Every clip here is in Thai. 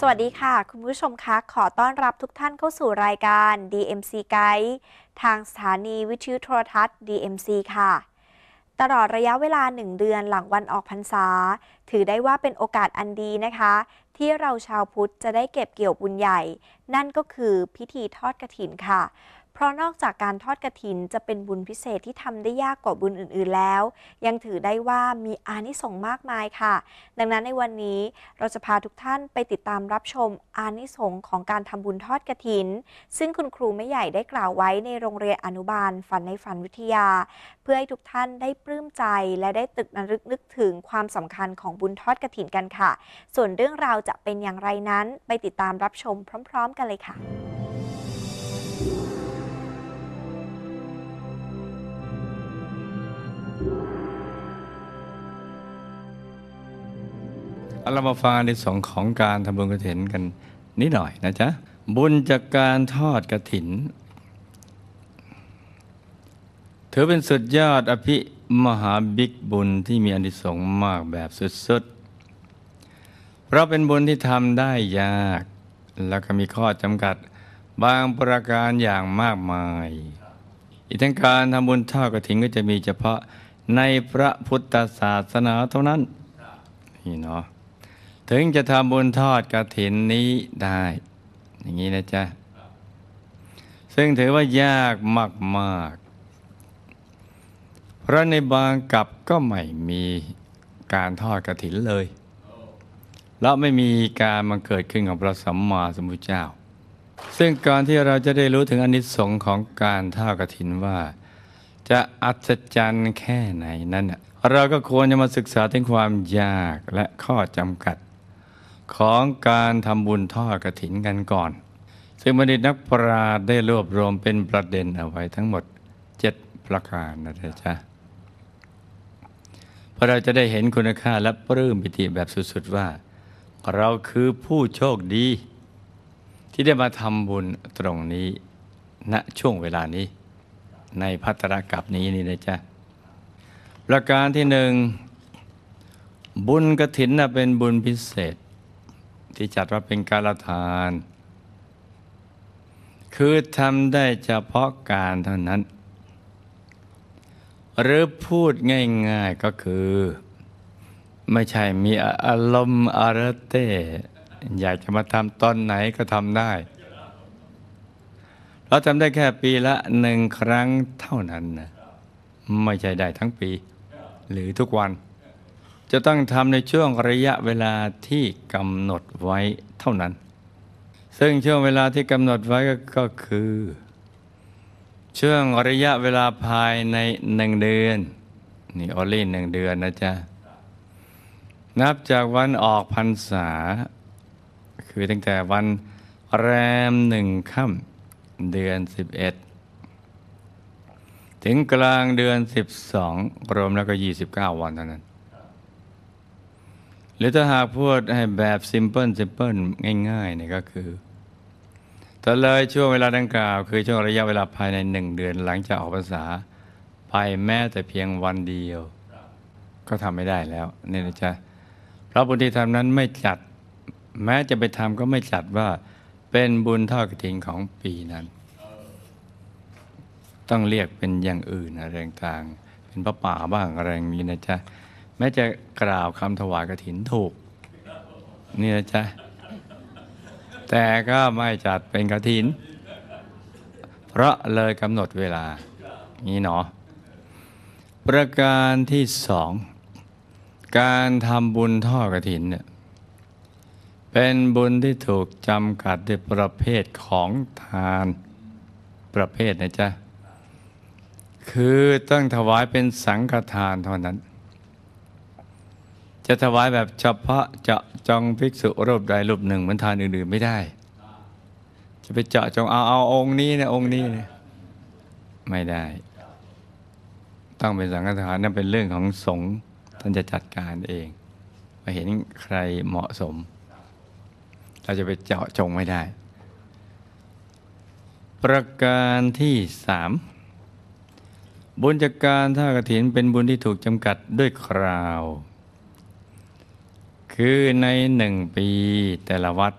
สวัสดีค่ะ คุณผู้ชมคะขอต้อนรับทุกท่านเข้าสู่รายการ DMC Guide ทางสถานีวิทยุโทรทัศน์ DMC ค่ะ ตลอดระยะเวลาหนึ่งเดือนหลังวันออกพรรษา ถือได้ว่าเป็นโอกาสอันดีนะคะ ที่เราชาวพุทธจะได้เก็บเกี่ยวบุญใหญ่ นั่นก็คือพิธีทอดกระถินค่ะเพราะนอกจากการทอดกระถินจะเป็นบุญพิเศษที่ทำได้ยากกว่าบุญอื่นๆแล้ว ยังถือได้ว่ามีอานิสงส์มากมายค่ะ ดังนั้นในวันนี้เราจะพาทุกท่านไปติดตามรับชมอานิสงส์ของการทำบุญทอดกระถิน ซึ่งคุณครูไม่ใหญ่ได้กล่าวไว้ในโรงเรียนอนุบาลฝันในฝันวิทยา เพื่อให้ทุกท่านได้ปลื้มใจ และได้ตึกนรึกนึกถึงความสำคัญของบุญทอดกระถินกันค่ะ ส่วนเรื่องราวจะเป็นอย่างไรนั้นไปติดตามรับชม พร้อม ๆ กันเลยค่ะเรามาฟังในสองของการทำบุญกระถินกันนิดหน่อยนะจ๊ะบุญจากการทอดกระถินถือเป็นสุดยอดอภิมหาบิ๊กบุญที่มีอันดิสงมากแบบสุดๆเพราะเป็นบุญที่ทำได้ยาก แล้วก็มีข้อจำกัดบางประการอย่างมากมาย อีกทั้งการทำบุญทอดกระถินก็จะมีเฉพาะในพระพุทธศาสนาเท่านั้น นี่เนาะถึงจะทำบุญทอดกระถินนี้ได้ อย่างนี้นะจ๊ะซึ่งถือว่ายากมากๆเพราะในบางกับก็ไม่มีการทอดกระถินเลย แล้วไม่มีการมันเกิดขึ้นของพระสัมมาสัมพุทธเจ้า ซึ่งการที่เราจะได้รู้ถึงอนิสงค์ของการทอดกระถินว่าจะอัศจรรย์แค่ไหนนั้นเราก็ควรจะมาศึกษาถึงความยากและข้อจำกัดของการทำบุญทอดกระถินกันก่อน ซึ่งบัณฑิตนักปราชญ์ได้รวบ รวมเป็นประเด็นเอาไว้ทั้งหมดเจ็ดประการนะจ๊ะพราะเราจะได้เห็นคุณค่าและปลื้มปิติแบบสุดๆว่า เราคือผู้โชคดี ที่ได้มาทำบุญตรงนี้ณนะช่วงเวลานี้ ในพัตรกับนี้นี่นะจ๊ะประการที่หนึ่ง บุญกระถินเป็นบุญพิเศษที่จัดว่าเป็นการทาน คือทำได้เฉพาะการเท่านั้น หรือพูดง่ายๆก็คือไม่ใช่มีอารมณ์อารเตอยากจะมาทำตอนไหนก็ทำได้ เราทำได้แค่ปีละหนึ่งครั้งเท่านั้นนะไม่ใช่ได้ทั้งปีหรือทุกวันจะต้องทำในช่วงระยะเวลาที่กำหนดไว้เท่านั้น ซึ่งช่วงเวลาที่กำหนดไว้ก็คือ ช่วงระยะเวลาภายในหนึ่งเดือน นี่ออลลี่หนึ่งเดือนนะจ๊ะ นับจากวันออกพรรษา คือตั้งแต่วันแรมหนึ่งค่ำเดือนสิบเอ็ดถึงกลางเดือนสิบสองรวมแล้วก็ยี่สิบเก้าวันเท่านั้นหรือถ้าหากพูดให้แบบซิมเพิลซิมเพิลง่ายๆเนี่ยก็คือตลเลยช่วงเวลาดังกล่าว คือช่วงระยะเวลาภายในหนึ่งเดือนหลังจากออกภาษาไปแม้แต่เพียงวันเดียว ก็ทำไม่ได้แล้วนี่นะจ๊ะเพราะบุญที่ทำนั้นไม่จัด แม้จะไปทำก็ไม่จัดว่า เป็นบุญทอดกระถิ่นของปีนั้น ต้องเรียกเป็นอย่างอื่นอะไรต่าง เป็นพระป่าบ้างอะไรอย่างนี้นะจ๊ะแม้จะกล่าวคำถวายกระถินถูกนี่นะจ๊ะแต่ก็ไม่จัดเป็นกระถิน เพราะเลยกำหนดเวลา นี่เนาะประการที่สองการทำบุญท่อกระถินเนี่ยเป็นบุญที่ถูกจำกัดด้วยประเภทของทานประเภทนะจ๊ะ คือต้องถวายเป็นสังฆทานเท่านั้นจะถวายแบบเฉพาะเจาะจองภิกษุรูปใดรูปหนึ่งเหมือนทานอื่นๆ ไม่ได้ จะไปเจาะจงเอาเอาองค์นี้นะองค์นี้นะไม่ได้ ต้องเป็นสังฆทานนั่นเป็นเรื่องของสงฆ์ท่านจะจัดการเอง มาเห็นใครเหมาะสม เราจะไปเจาะจงไม่ได้ ประการที่สามบุญจากการท่ากระถินเป็นบุญที่ถูกจำกัดด้วยคราวคือในหนึ่งปีแต่ละวัด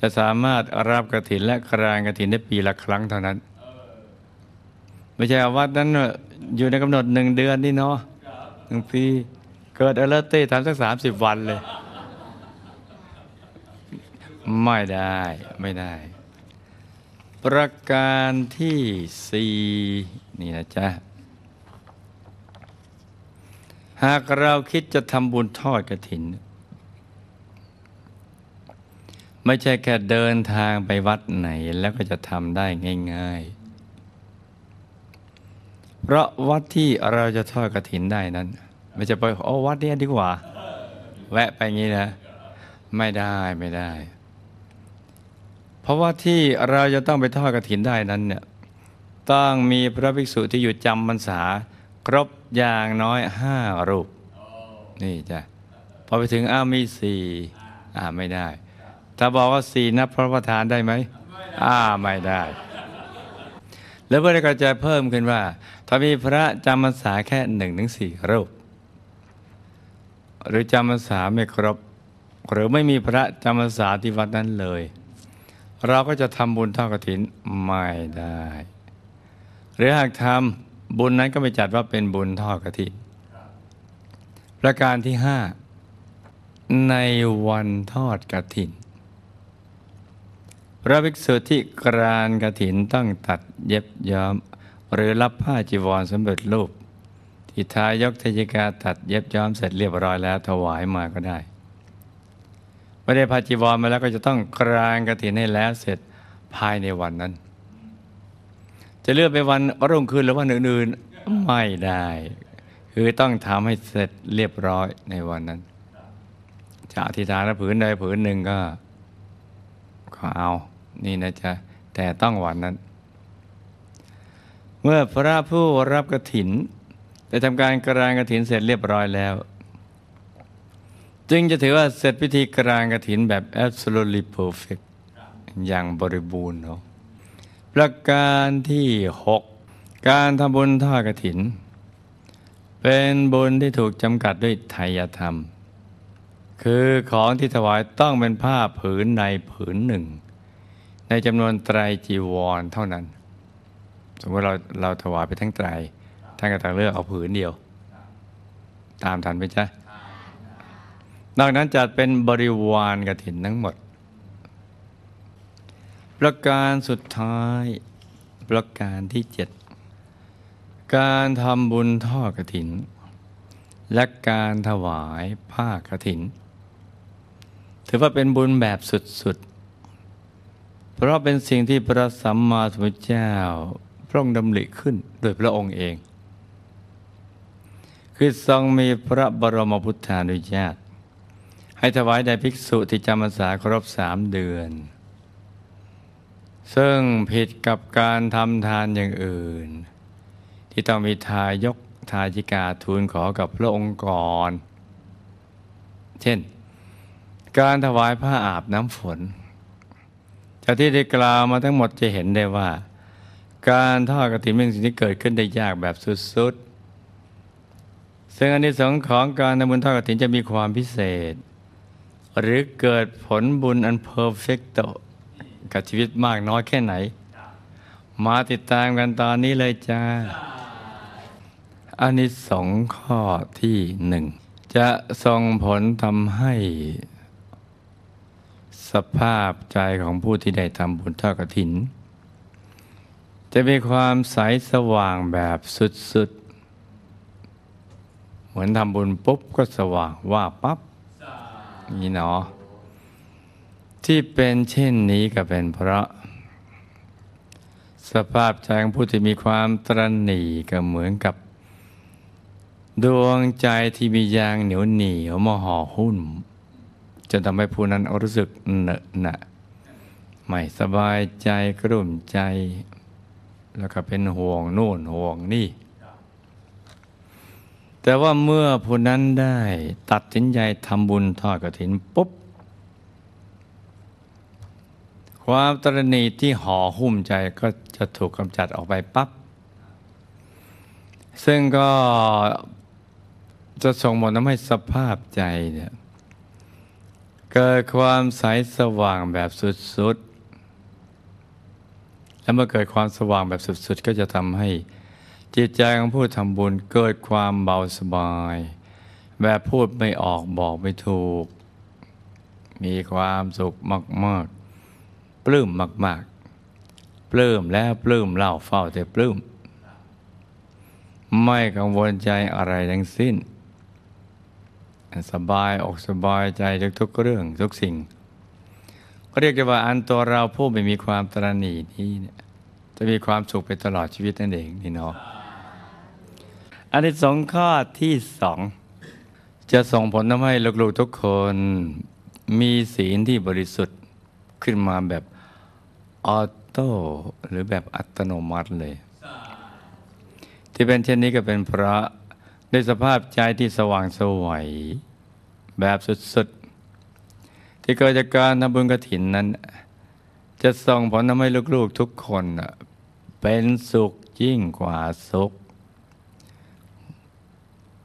จะสามารถรับกระถินและกรางกระถินได้ปีละครั้งเท่านั้น ไม่ใช่วัดนั้นอยู่ในกำหนดหนึ่งเดือนนี่เนาะหนึ่งปี เกิดเอเลเต้ทำสักสามสิบวันเลย ไม่ได้ไม่ได้ ประการที่สี่นี่นะจ๊ะหากเราคิดจะทำบุญทอดกระถินไม่ใช่แค่เดินทางไปวัดไหนแล้วก็จะทำได้ง่าย ๆ เพราะวัดที่เราจะทอดกระถินได้นั้น ไม่จะไปโอ้วัดนี้ดีกว่า แวะไปงี้นะ ไม่ได้ไม่ได้ เพราะว่าที่เราจะต้องไปทอดกระถินได้นั้นเนี่ยต้องมีพระภิกษุที่อยู่จำพรรษา ครบอย่างน้อยห้ารูป นี่จ้ะพอไปถึงอ้าวมีสี่อ่าไม่ได้ถ้าบอกว่าสี่นับพระประธานได้ไหมอ่า ไม่ได้ แล้วพระกระจายเพิ่มขึ้นว่า ถ้ามีพระจำพรรษาแค่หนึ่งถึงสี่รูป หรือจำพรรษาไม่ครบ หรือไม่มีพระจำพรรษาที่วัดนั้นเลย เราก็จะทำบุญเท่ากฐินไม่ได้ หรือหากทำบุญนั้นก็ไม่จัดว่าเป็นบุญทอดกฐินประการที่ห้าในวันทอดกฐินพระภิกษุที่กรานกระถินต้องตัดเย็บย้อม หรือรับผ้าจีวรสมเด็จรูปที่ทายกทายกาตัดเย็บย้อมเสร็จเรียบร้อยแล้วถวายมาก็ได้ไม่ได้ผ้าจีวรมาแล้ว ก็จะต้องกรานกระถินให้แล้วเสร็จภายในวันนั้น จะเลือกไปวันรุ่งขึ้นหรือวันอื่นๆไม่ได้ คือต้องทำให้เสร็จเรียบร้อยในวันนั้นจะอธิษฐานผืนใดผืนหนึ่งก็ก็เอานี่นะจ๊ะแต่ต้องหวานนั้น เมื่อพระผู้รับกระถินได้ทำการกรางกระถินเสร็จเรียบร้อยแล้ว จึงจะถือว่าเสร็จพิธีกรางกระถินแบบ absolutely perfect อย่างบริบูรณ์เนาะประการที่หกการทำบุญท่ากระถิน เป็นบุญที่ถูกจำกัดด้วยไทยธรรม คือของที่ถวายต้องเป็นผ้าผืนในผืนหนึ่งในจำนวนไตรจีวรเท่านั้น สมมติเราเราถวายไปทั้งไตรท่านก็ต่างเลือก เอาผืนเดียว ตามทันไหมจ๊ะนอกนั้นจัดเป็นบริวารกระถินทั้งหมด ประการสุดท้ายประการที่เจ็ดการทำบุญท่อกระถิน และการถวายผ้ากระถิน ถือว่าเป็นบุญแบบสุดเพราะเป็นสิ่งที่พระสัมมาสัมพุทธเจ้าพระองค์ดำริขึ้นโดยพระองค์เอง คือทรงมีพระบรมพุทธานุญาต ให้ถวายแด่ภิกษุที่จำพรรษาครบสามเดือน ซึ่งผิดกับการทำทานอย่างอื่น ที่ต้องมีทายกทายิกาทูลขอกับพระองค์ก่อน เช่น การถวายผ้าอาบน้ำฝนแต่ที่ได้กล่าวมาทั้งหมดจะเห็นได้ว่า การทอดกระถิ่นเป็นสิ่งที่เกิดขึ้นได้ยากแบบสุดๆ ซึ่งอันที่สองของการทำบุญทอดกระถิ่นจะมีความพิเศษ หรือเกิดผลบุญอันเพอร์เฟกโตกับชีวิตมากน้อยแค่ไหน มาติดตามกันตอนนี้เลยจ้าอันนี้สองข้อที่หนึ่ง จะส่งผลทำให้สภาพใจของผู้ที่ได้ทำบุญทอดกระถิน จะมีความใสสว่างแบบสุดๆเหมือนทำบุญปุ๊บก็สว่างว่าปับ๊บนี่เนาะที่เป็นเช่นนี้ก็เป็นเพราะ สภาพใจของผู้ที่มีความตรหนีก็เหมือนกับ ดวงใจที่มียางเหนียวเหนียวมาห่อหุ้มจนทำให้ผู้นั้นรู้สึกเหนอะหนะไม่สบายใจ กรุ่มใจ แล้วก็เป็นห่วงโน่นห่วงนี่ แต่ว่าเมื่อผู้นั้นได้ตัดสินใจทำบุญทอดกระถินปุ๊บ ความตรณีที่ห่อหุ้มใจก็จะถูกกำจัดออกไปปับ๊บ ซึ่งก็จะส่งผลทำให้สภาพใจเนี่ยเกิดความใสสว่างแบบสุดๆ และเมื่อเกิดความสว่างแบบสุดๆ ก็จะทำให้ จิตใจของผู้ทำบุญเกิดความเบาสบาย แบบพูดไม่ออกบอกไม่ถูก มีความสุขมากๆปลื้มมากๆ ปลื้มแล้วปลื้มเล่าเฝ้าแต่ปลื้ม ไม่กังวลใจอะไรทั้งสิ้นสบายอกสบายใจทุกๆเรื่องทุกสิ่ง ก็เรียกได้ว่า อันตัวเราผู้ไม่มีความตรณีนี้นีจะมีความสุขไปตลอดชีวิตนั่นเองนี่เนาะอันที่สองข้อที่สองจะส่งผลทำให้ลูกๆทุกคน มีศีลที่บริสุทธิ์ขึ้นมาแบบออโต้หรือแบบอัตโนมัติเลย ที่เป็นเช่นนี้ก็เป็นเพราะด้วยสภาพใจที่สว่างสวย แบบสุดๆ ที่เกิดจากการทำบุญกระถินนั้น จะส่งผลทำให้ ลูกๆทุกคนเป็นสุขยิ่งกว่าสุข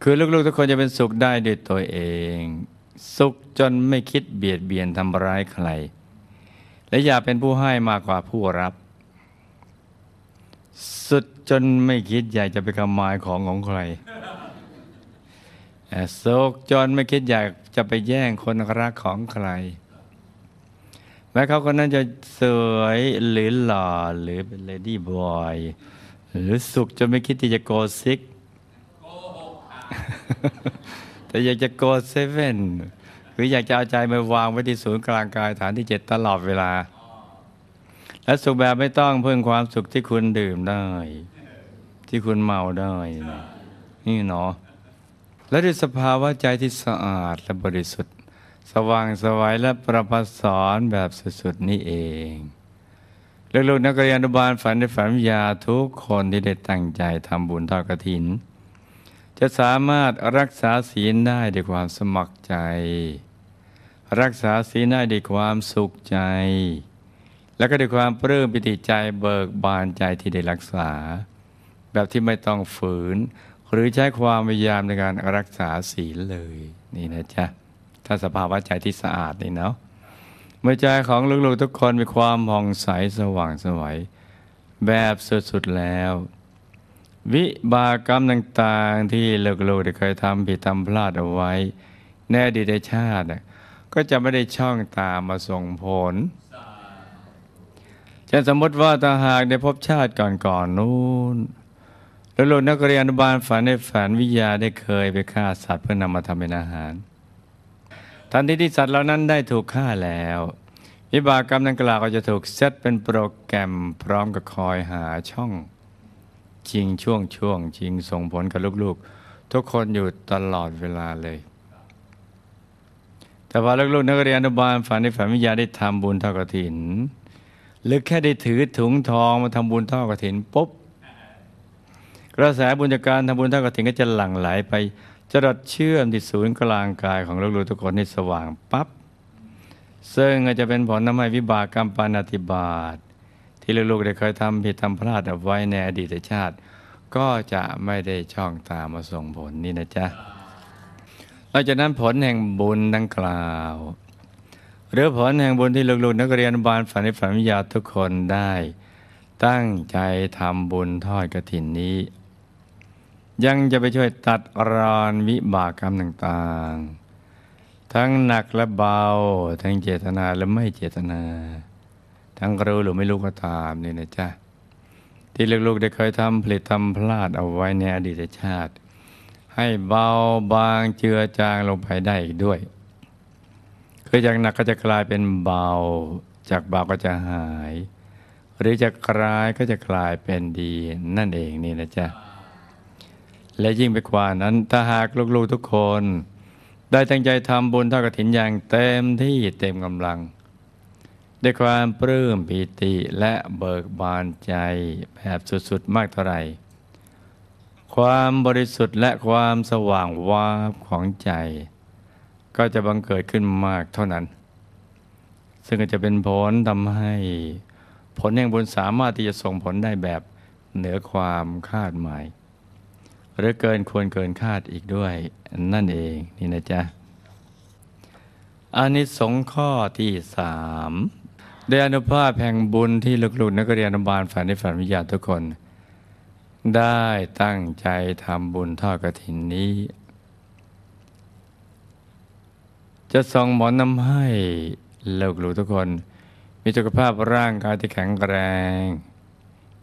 คือ ลูกๆ ทุกคนจะเป็นสุขได้ด้วยตัวเอง สุขจนไม่คิดเบียดเบียนทำร้ายใคร และอย่าเป็นผู้ให้มากกว่าผู้รับ สุดจนไม่คิดอยากจะไปขโมยของของใครสุขจนไม่คิดอยากจะไปแย่งคนรักของใคร แม้เขาคนนั้นจะสวยหรือหล่อหรือเป็นเลดี้บอย หรือสุขจนไม่คิดที่จะโกซิกแต่อยากจะโกเซเว่นหรืออยากจะเอาใจมาวางไว้ที่ศูนย์กลางกายฐานที่เจ็ดตลอดเวลา และสุขแบบไม่ต้องเพิ่มความสุขที่คุณดื่มได้ ที่คุณเมาได้ นี่เนาะและด้วยสภาวะใจที่สะอาดและบริสุทธิ์ สว่างสวัยและประพัสสอนแบบสุดๆนี่เองเลูกนักเรียนอนุบาลฝันในฝันวิยาทุกคนที่ได้ตั้งใจทำบุญทอดกระถิน จะสามารถรักษาศีลได้ด้วยความสมัครใจ รักษาศีลได้ด้วยความสุขใจ และก็ด้วยความปลื้มปิติใจเบิกบานใจที่ได้รักษา แบบที่ไม่ต้องฝืนหรือใช้ความพยายามในการรักษาศีลเลย นี่นะจ๊ะ ถ้าสภาวะใจที่สะอาดนี่เนาะเมื่อใจของลูกๆทุกคนมีความห่องใส สว่าง สวัยแบบสุดๆแล้ว วิบากกรรมต่างๆที่ลูกๆได้เคยทำผิดทำพลาดเอาไว้ แน่ดีได้ชาติ ก็จะไม่ได้ช่องตามมาส่งผลจะสมมติว่าถ้าหากได้พบชาติก่อนๆนนู้นแล้วลูกนักเรียนอนุบาลฝันในฝันวิทยาได้เคยไปฆ่าสัตว์เพื่อนำมาทำเป็นอาหาร ทันทีที่สัตว์เหล่านั้นได้ถูกฆ่าแล้ววิบากกรรมดังกล่าวก็จะถูกเซตเป็นโปรแกรมพร้อมกับคอยหาช่องชิงช่วงช่วงชิงส่งผลกับลูกๆ ทุกคนอยู่ตลอดเวลาเลย แต่พอลูกๆนักเรียนอนุบาลฝันในฝันวิทยาได้ทำบุญทอดกระถิน หรือแค่ได้ถือถุงทองมาทำบุญทอดกระถินปุ๊บกระแสบุญจากการทำบุญท่ากระถิ่นก็จะหลั่งไหลไปจรดเชื่อมที่ศูนย์กลางกายของลูกๆทุกคนให้สว่างปับ๊บซึ่งจะเป็นผลทำให้วิบากกรรมปานาติบาตที่ลูกๆได้เคยทำผิดทำพลาดเอาไว้ในอดีตชาติ ก็จะไม่ได้ช่องตามมาส่งผลนี่นะจ๊ะหลังจากนั้นผลแห่งบุญดังกล่าว หรือผลแห่งบุญที่ลูกๆนักเรียนบาลฝันในฝันวิญญาทุกคนได้ ตั้งใจทำบุญทอดกระถินนี้ยังจะไปช่วยตัดรอนวิบากกรรมต่าง ๆ ทั้งหนักและเบา ทั้งเจตนาและไม่เจตนา ทั้งรู้หรือไม่รู้ก็ตามนี่นะจ๊ะที่ลูกๆได้เคยทำผลิตทำพลาดเอาไว้ในอดีตชาติ ให้เบาบางเจือ จางลงไปได้อีกด้วย คือจากหนักก็จะกลายเป็นเบา จากเบาก็จะหาย หรือจากลายก็จะกลายเป็นดีนั่นเองนี่นะจ๊ะและยิ่งไปกว่านั้นถ้าหากลูกๆ ทุกคน ได้ตั้งใจทำบุญทอดกระถินอย่างเต็มที่เต็มกำลังด้วยความปลื้มปีติและเบิกบานใจแบบสุดๆ มากเท่าไหร่ ความบริสุทธิ์และความสว่างวาบของใจ ก็จะบังเกิดขึ้นมากเท่านั้น ซึ่งจะเป็นผลทำให้ ผลแห่งบุญสามารถที่จะส่งผลได้แบบเหนือความคาดหมายหรือเกินควรเกินคาดอีกด้วยนั่นเอง นี่นะจ๊ะอานิสงส์ข้อที่สามได้อนุภาพแห่งบุญที่ลูกลุนักเรียนอนุบาลฝันในฝันวิญญาทุกคน ได้ตั้งใจทำบุญทอดกระถินนี้ จะส่งหมอนนำให้ลูกหลูทุกคน มีสุขภาพร่างกายที่แข็งแรง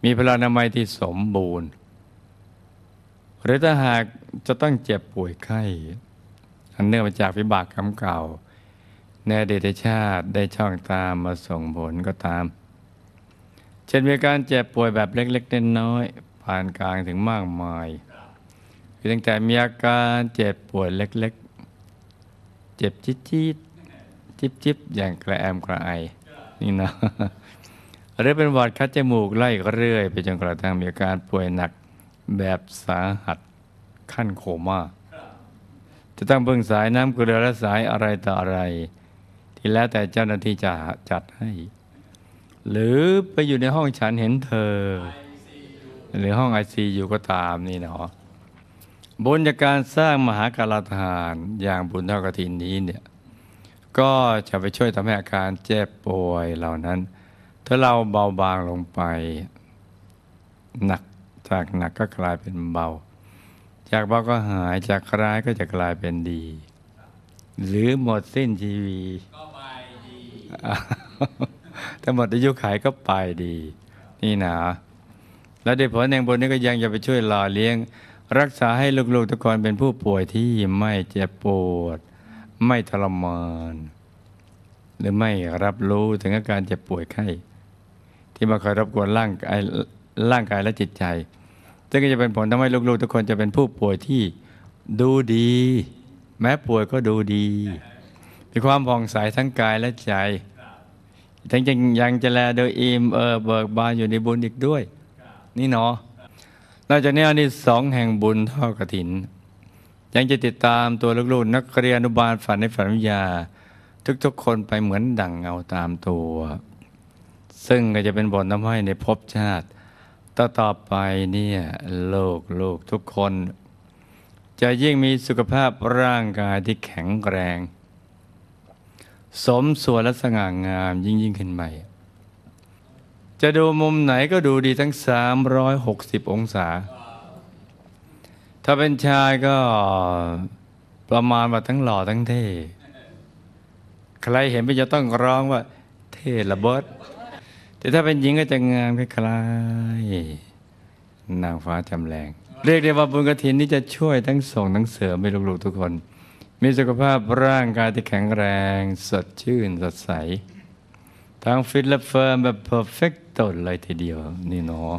มีพลานามัยที่สมบูรณ์หรือถ้าหากจะต้องเจ็บป่วยไข้ อันเนื่องมาจากวิบากกรรมเก่าในเดชชาติได้ช่องตามมาส่งผลก็ตาม เช่นมีการเจ็บป่วยแบบเล็กๆน้อยๆผ่านกลางถึงมากมายคือตั้งแต่มีอาการเจ็บป่วยเล็กๆ เจ็บจี๊ดจจิบจิบอย่างกระแอมกระไอนี่นะหรือเป็นหวัดคัดจมูกไล่เรื่อยไปจนกระทั่งมีอาการป่วยหนักแบบสาหัสขั้นโคมา่าจะต้องเพิ่งสายน้ำเกลือและสายอะไรต่ออะไร ที่แล้วแต่เจ้าหน้าที่จะจัดให้ หรือไปอยู่ในห้องฉันเห็นเธอ หรือห้องไอซีอยู่ก็ตามนี่เนาะบุญจากการสร้างมหาการทาน อย่างบุญเท่ากทินนี้เนี่ยก็จะไปช่วยทำให้อาการเจ็บป่วยเหล่านั้นถ้าเราเบาบางลงไปหนักจากหนักก็กลายเป็นเบา จากเบาก็หาย จากร้ายก็จะกลายเป็นดี หรือหมดสิ้น ชีวีก็ไปดีถ้าหมดอายุขายก็ไปดี นี่นะ แล้วเด้ผลแห่งบุญนี้ก็ยังจะไปช่วยหล่อเลี้ยง รักษาให้ลูกๆทุกคนเป็นผู้ป่วยที่ไม่เจ็บปวด ไม่ทรมาน หรือไม่รับรู้ถึงอาการเจ็บป่วยไข้ ที่มาคอยรบกวนร่างกายร่างกายและจิตใจซึ่งก็จะเป็นผลทำให้ลูกๆทุกคนจะเป็นผู้ป่วยที่ดูดี แม้ป่วยก็ดูดี มีความผ่องใสทั้งกายและใจ ทั้งยังยังจะแลโดยอิมเออเบิกบานอยู่ในบุญอีกด้วย นี่เนาะนอกจากนี้อันที่สองแห่งบุญท่ากระถิน ยังจะติดตามตัวลูกๆนักเรียนอนุบาลฝันในฝันวิญญาทุกๆคนไปเหมือนดั่งเงาตามตัว ซึ่งก็จะเป็นบททำให้ในภพชาติต่อต่อไปเนี่ย โลกโลกทุกคน จะยิ่งมีสุขภาพร่างกายที่แข็งแรง สมส่วนและสง่างามยิ่งยิ่งขึ้นไปจะดูมุมไหนก็ดูดีทั้ง 360 องศา ถ้าเป็นชายก็ประมาณว่าทั้งหล่อทั้งเท่ใครเห็นไปจะต้องร้องว่า เท่ระเบิดแต่ถ้าเป็นหญิงก็จะงามคล้ายๆนางฟ้าจำแรง เรียกได้ว่าบุญกระถิน นี้จะช่วยทั้งส่งทั้งเสริมให้ลูกๆ ทุกคน มีสุขภาพร่างกายที่แข็งแรง สดชื่นสดใสทั้งฟิตและเฟิร์ม แบบเพอร์เฟกต์ตเลยทีเดียว นี่เนาะ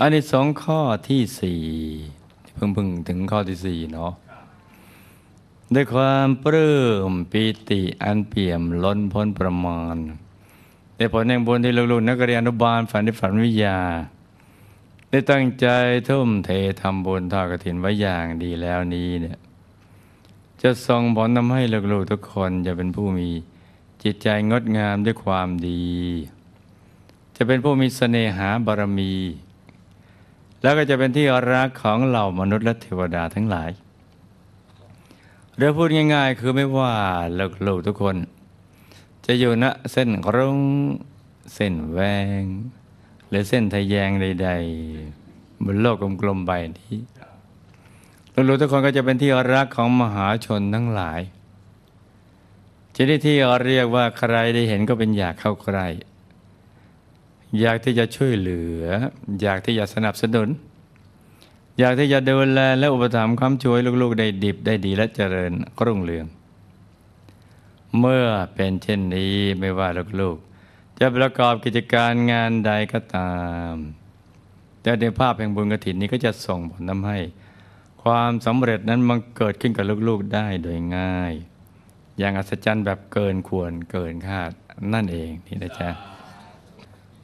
อันนี้สองข้อที่สี่พึ่งพึ่งถึงข้อที่สี่เนาะด้วยความปลื้มปีติอันเปี่ยมล้นพ้นประมาณได้ผลแห่งบุญที่ลูกๆนักเรียนอนุบาลฝันที่ฝันวิทยาได้ตั้งใจทุ่มเททำบุญทอดกระถินไว้อย่างดีแล้วนี้เนี่ยจะส่งผลทำให้ลูกๆทุกคนจะเป็นผู้มีจิตใจงดงามด้วยความดี จะเป็นผู้มีสเสน่หาบารมี แล้วก็จะเป็นที่รักของเหล่ามนุษย์และเทวดาทั้งหลายหรือพูดง่ายๆคือไม่ว่าลูกๆทุกคน จะอยู่ณเส้นรุ้งเส้นแวงหรือเส้นทะแยงใดๆบนโลกกลมๆใบนี้ลูกๆทุกคนก็จะเป็นที่รักของมหาชนทั้งหลายชนิดที่เรียกว่าใครได้เห็นก็เป็นอยากเข้าใกล้อยากที่จะช่วยเหลือ อยากที่จะสนับสนุนอยากที่จะดูแลและอุปถัมภ์คำช่วยลูกๆ ได้ดิบได้ดีและเจริญกรุ่งเรือง เมื่อเป็นเช่นนี้ไม่ว่าลูกๆ จะประกอบกิจการงานใดก็ตาม แต่ในภาพแห่งบุญกระถินนี้ก็จะส่งผลทำให้ ความสำเร็จนั้นมันเกิดขึ้นกับลูกๆได้โดยง่าย อย่างอัศจรรย์แบบเกินควรเกินคาดนั่นเอง นี่นะจ๊ะ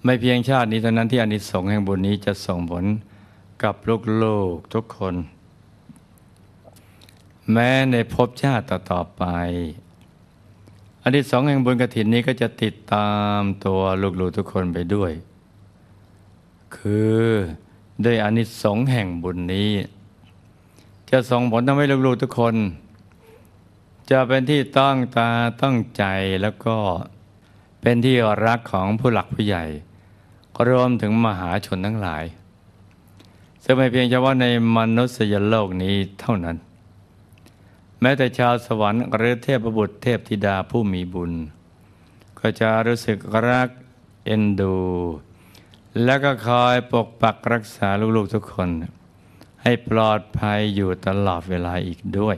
ไม่เพียงชาตินี้เท่านั้นที่อานิสงส์แห่งบุญนี้จะส่งผลกับลูกๆทุกคน แม้ในภพชาติต่อไปอันที่สองแห่งบุญกระถินนี้ก็จะติดตามตัวลูกๆทุกคนไปด้วย คือด้วยอันที่สองแห่งบุญนี้ จะส่งผลทำให้ลูก ๆ ทุกคน จะเป็นที่ต้องตาต้องใจแล้วก็เป็นที่รักของผู้หลักผู้ใหญ่รวมถึงมหาชนทั้งหลายซึ่งไม่เพียงเฉพาะในมนุษยโลกนี้เท่านั้น แม้แต่ชาวสวรรค์หรือเทพบุตรเทพธิดาผู้มีบุญ ก็จะรู้สึกรัก เอ็นดู และก็คอยปกปักรักษาลูกๆทุกคน ให้ปลอดภัยอยู่ตลอดเวลาอีกด้วย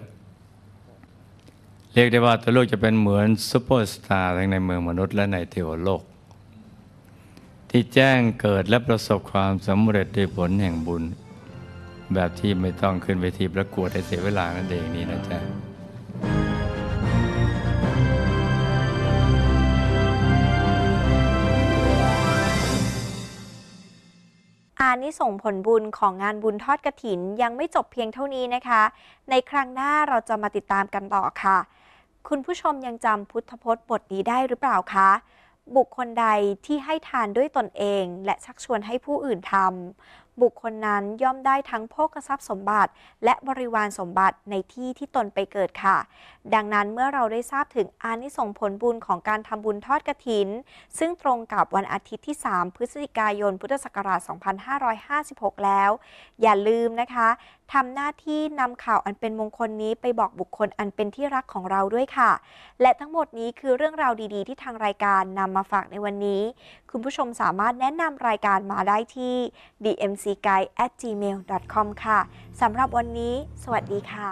เรียกได้ว่า ตัวลูกจะเป็นเหมือนซูเปอร์สตาร์ ทั้งในเมืองมนุษย์และในเทวโลกที่แจ้งเกิดและประสบความสำเร็จด้วยผลแห่งบุญ แบบที่ไม่ต้องขึ้นเวทีประกวดให้เสียเวลานั่นเองนี่นะจ๊ะ อานิส่งผลบุญของงานบุญทอดกระถิน ยังไม่จบเพียงเท่านี้นะคะ ในครั้งหน้าเราจะมาติดตามกันต่อค่ะ คุณผู้ชมยังจำพุทธพจน์บทนี้ได้หรือเปล่าคะบุคคลใดที่ให้ทานด้วยตนเอง และชักชวนให้ผู้อื่นทำบุคคลนั้นย่อมได้ทั้งโภคทรัพย์สมบัติ และบริวารสมบัติในที่ที่ตนไปเกิดค่ะ ดังนั้นเมื่อเราได้ทราบถึงอานิสงผลบุญของการทำบุญทอดกระถิน ซึ่งตรงกับวันอาทิตย์ที่ 3 พฤศจิกายนพุทธศักราช 2556 แล้ว อย่าลืมนะคะทำหน้าที่นำข่าวอันเป็นมงคลนี้ไปบอกบุคคลอันเป็นที่รักของเราด้วยค่ะ และทั้งหมดนี้คือเรื่องราวดีๆ ที่ทางรายการนำมาฝากในวันนี้ คุณผู้ชมสามารถแนะนำรายการมาได้ที่ dmcguide@gmail.com ค่ะ สำหรับวันนี้ สวัสดีค่ะ